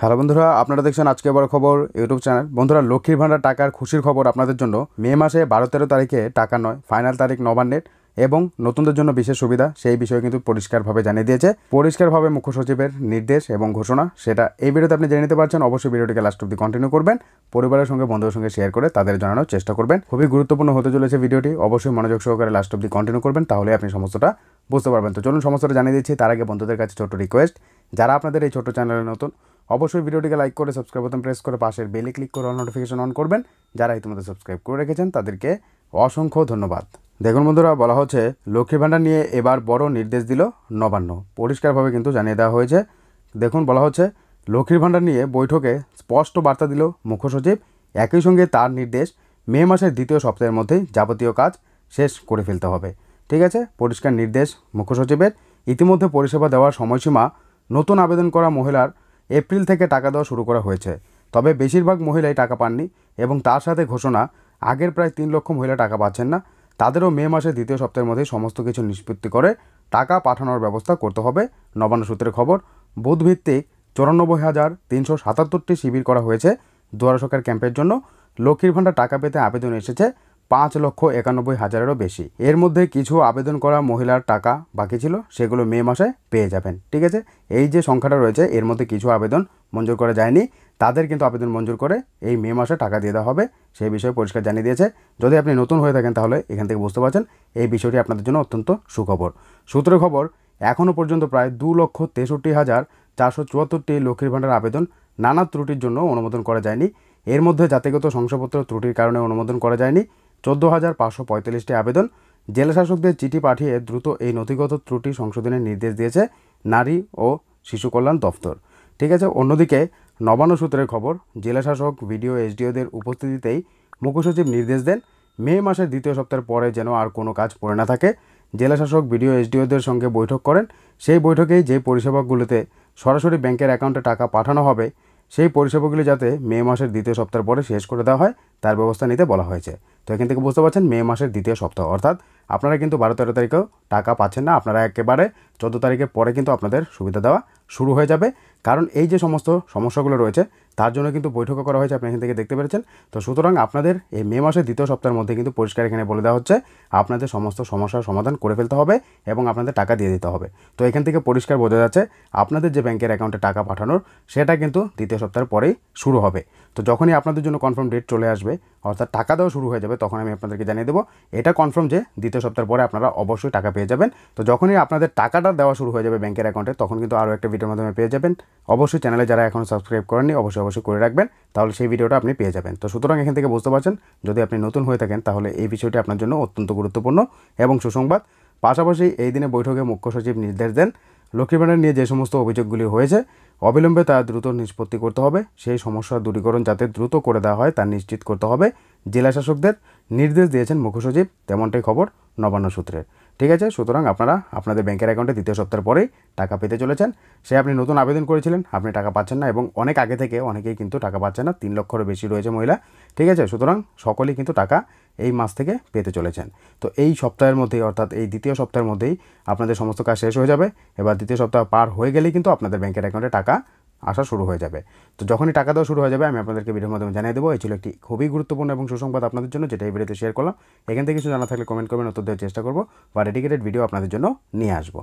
hello বন্ধুরা আপনারা দেখছেন আজকে বড় খবর ইউটিউব চ্যানেল বন্ধুরা লক্ষ্মীর ভাণ্ডার টাকার খুশির খবর আপনাদের জন্য মে মাসে বারো তেরো তারিখে টাকা নয় ফাইনাল তারিখ নবান্নের এবং নতুনদের জন্য বিশেষ সুবিধা সেই বিষয়ে কিন্তু পরিষ্কারভাবে জানিয়ে দিয়েছে পরিষ্কারভাবে মুখ্য সচিবের নির্দেশ এবং ঘোষণা সেটা এই ভিডিওতে আপনি জেনে নিতে পারছেন অবশ্যই ভিডিওটিকে লাস্ট অব্দি কন্টিনিউ করবেন পরিবারের সঙ্গে বন্ধুদের সঙ্গে শেয়ার করে তাদের জানানোর চেষ্টা করবেন খুবই গুরুত্বপূর্ণ হতে চলেছে ভিডিওটি অবশ্যই মনোযোগ সহকারে লাস্ট অব্দি কন্টিনিউ করবেন তাহলে আপনি সমস্তটা বুঝতে পারবেন তো চলুন সমস্তটা জানিয়ে দিচ্ছি তার আগে বন্ধুদের কাছে ছোট রিকোয়েস্ট যারা আপনাদের এই ছোট চ্যানেলে নতুন অবশ্যই ভিডিওটিকে লাইক করে সাবস্ক্রাইব বাটন প্রেস করে পাশের বেলে ক্লিক করে অল নোটিফিকেশন অন করবেন যারা ইতিমধ্যে সাবস্ক্রাইব করে রেখেছেন তাদেরকে অসংখ্য ধন্যবাদ দেখুন বন্ধুরা বলা হচ্ছে লক্ষ্মী ভাণ্ডার নিয়ে এবার বড় নির্দেশ দিল নবান্ন পরিষ্কারভাবে কিন্তু জানিয়ে দেওয়া হয়েছে দেখুন বলা হচ্ছে লক্ষ্মীর ভাণ্ডার নিয়ে বৈঠকে স্পষ্ট বার্তা দিল মুখ্য সচিব একই সঙ্গে তার নির্দেশ মে মাসের দ্বিতীয় সপ্তাহের মধ্যেই যাবতীয় কাজ শেষ করে ফেলতে হবে ঠিক আছে পরিষ্কার নির্দেশ মুখ্য সচিবের ইতিমধ্যে পরিষেবা দেওয়ার সময়সীমা নতুন আবেদন করা মহিলার এপ্রিল থেকে টাকা দেওয়া শুরু করা হয়েছে তবে বেশিরভাগ মহিলাই টাকা পাননি এবং তার সাথে ঘোষণা আগের প্রায় তিন লক্ষ মহিলা টাকা পাচ্ছেন না তাদেরও মে মাসের দ্বিতীয় সপ্তাহের মধ্যে সমস্ত কিছু নিষ্পত্তি করে টাকা পাঠানোর ব্যবস্থা করতে হবে নবান্ন সূত্রের খবর বুধভিত্তিক চুরানব্বই হাজার তিনশো সাতাত্তরটি শিবির করা হয়েছে দুয়ারা ক্যাম্পের জন্য লক্ষ্মীর ভাণ্ডার টাকা পেতে আবেদন এসেছে পাঁচ লক্ষ একানব্বই হাজারেরও বেশি এর মধ্যে কিছু আবেদন করা মহিলার টাকা বাকি ছিল সেগুলো মে মাসে পেয়ে যাবেন ঠিক আছে এই যে সংখ্যাটা রয়েছে এর মধ্যে কিছু আবেদন মঞ্জুর করা যায়নি তাদের কিন্তু আবেদন মঞ্জুর করে এই মে মাসে টাকা দিয়ে দেওয়া হবে সেই বিষয়ে পরিষ্কার জানিয়ে দিয়েছে যদি আপনি নতুন হয়ে থাকেন তাহলে এখান থেকে বুঝতে পারছেন এই বিষয়টি আপনাদের জন্য অত্যন্ত সুখবর সূত্র খবর এখনও পর্যন্ত প্রায় দু লক্ষ তেষট্টি হাজার চারশো চুয়াত্তরটি লক্ষ্মীর ভাণ্ডার আবেদন নানা ত্রুটির জন্য অনুমোদন করা যায়নি এর মধ্যে জাতিগত শংসাপত্র ত্রুটির কারণে অনুমোদন করা যায়নি চোদ্দো হাজার পাঁচশো পঁয়তাল্লিশটি আবেদন জেলাশাসকদের চিঠি পাঠিয়ে দ্রুত এই নথিগত ত্রুটি সংশোধনের নির্দেশ দিয়েছে নারী ও শিশু কল্যাণ দফতর ঠিক আছে অন্যদিকে নবান্ন সূত্রের খবর জেলাশাসক ভিডিও এসডিওদের উপস্থিতিতেই মুখ্যসচিব নির্দেশ দেন মে মাসের দ্বিতীয় সপ্তাহের পরে যেন আর কোনো কাজ পড়ে না থাকে জেলাশাসক ভিডিও এসডিওদের সঙ্গে বৈঠক করেন সেই বৈঠকেই যে পরিষেবাগুলোতে সরাসরি ব্যাংকের অ্যাকাউন্টে টাকা পাঠানো হবে সেই পরিষেবাগুলি যাতে মে মাসের দ্বিতীয় সপ্তাহের পরে শেষ করে দেওয়া হয় তার ব্যবস্থা নিতে বলা হয়েছে তো এখান থেকে বুঝতে পারছেন মে মাসের দ্বিতীয় সপ্তাহ অর্থাৎ আপনারা কিন্তু বারো তেরো তারিখেও টাকা পাচ্ছেন না আপনারা একেবারে চোদ্দো তারিখের পরে কিন্তু আপনাদের সুবিধা দেওয়া শুরু হয়ে যাবে কারণ এই যে সমস্ত সমস্যাগুলো রয়েছে তার জন্য কিন্তু বৈঠকও করা হয়েছে আপনি এখান থেকে দেখতে পেরেছেন তো সুতরাং আপনাদের এই মে মাসের দ্বিতীয় সপ্তাহের মধ্যে কিন্তু পরিষ্কার এখানে বলে দেওয়া হচ্ছে আপনাদের সমস্ত সমস্যার সমাধান করে ফেলতে হবে এবং আপনাদের টাকা দিয়ে দিতে হবে তো এখান থেকে পরিষ্কার বোঝা যাচ্ছে আপনাদের যে ব্যাংকের অ্যাকাউন্টে টাকা পাঠানোর সেটা কিন্তু দ্বিতীয় সপ্তাহের পরেই শুরু হবে তো যখনই আপনাদের জন্য কনফার্ম ডেট চলে আসবে অর্থাৎ টাকা দেওয়া শুরু হয়ে যাবে তখন আমি আপনাদেরকে জানিয়ে দেবো এটা কনফার্ম যে দ্বিতীয় সপ্তাহ পরে আপনারা অবশ্যই টাকা পেয়ে যাবেন তো যখনই আপনাদের টাকাটা দেওয়া শুরু হয়ে যাবে ব্যাংকের অ্যাকাউন্টে তখন কিন্তু আরও একটা ভিডিওর মাধ্যমে পেয়ে যাবেন অবশ্যই চ্যানেলে যারা এখন সাবস্ক্রাইব করেননি অবশ্যই অবশ্যই করে রাখবেন তাহলে সেই ভিডিওটা আপনি পেয়ে যাবেন তো সুতরাং এখান থেকে বুঝতে পারছেন যদি আপনি নতুন হয়ে থাকেন তাহলে এই বিষয়টি আপনার জন্য অত্যন্ত গুরুত্বপূর্ণ এবং সুসংবাদ পাশাপাশি এই দিনে বৈঠকে মুখ্য সচিব নির্দেশ দেন লক্ষ্মীবাণের নিয়ে যে সমস্ত অভিযোগগুলি হয়েছে অবিলম্বে তা দ্রুত নিষ্পত্তি করতে হবে সেই সমস্যা দূরীকরণ যাতে দ্রুত করে দেওয়া হয় তা নিশ্চিত করতে হবে জেলা শাসকদের নির্দেশ দিয়েছেন মুখ্যসচিব তেমনটাই খবর নবান্ন সূত্রের ঠিক আছে সুতরাং আপনারা আপনাদের ব্যাংকের অ্যাকাউন্টে দ্বিতীয় সপ্তাহের পরেই টাকা পেতে চলেছেন সে আপনি নতুন আবেদন করেছিলেন আপনি টাকা পাচ্ছেন না এবং অনেক আগে থেকে অনেকেই কিন্তু টাকা পাচ্ছেন না তিন লক্ষেরও বেশি রয়েছে মহিলা ঠিক আছে সুতরাং সকলেই কিন্তু টাকা এই মাস থেকে পেতে চলেছেন তো এই সপ্তাহের মধ্যেই অর্থাৎ এই দ্বিতীয় সপ্তাহের মধ্যেই আপনাদের সমস্ত কাজ শেষ হয়ে যাবে এবার দ্বিতীয় সপ্তাহ পার হয়ে গেলেই কিন্তু আপনাদের ব্যাংকের অ্যাকাউন্টে টাকা আসা শুরু হয়ে যাবে তো যখনই টাকা দেওয়া শুরু হয়ে যাবে আমি আপনাদেরকে ভিডিওর মাধ্যমে জানিয়ে দেবো এই ছিল একটি খুবই গুরুত্বপূর্ণ এবং সুসংবাদ আপনাদের জন্য যেটা এই ভিডিওতে শেয়ার করলাম এখান থেকে কিছু জানা থাকলে কমেন্ট করবেন উত্তর দেওয়ার চেষ্টা করবো বা ডেডিকেটেড ভিডিও আপনাদের জন্য নিয়ে আসবো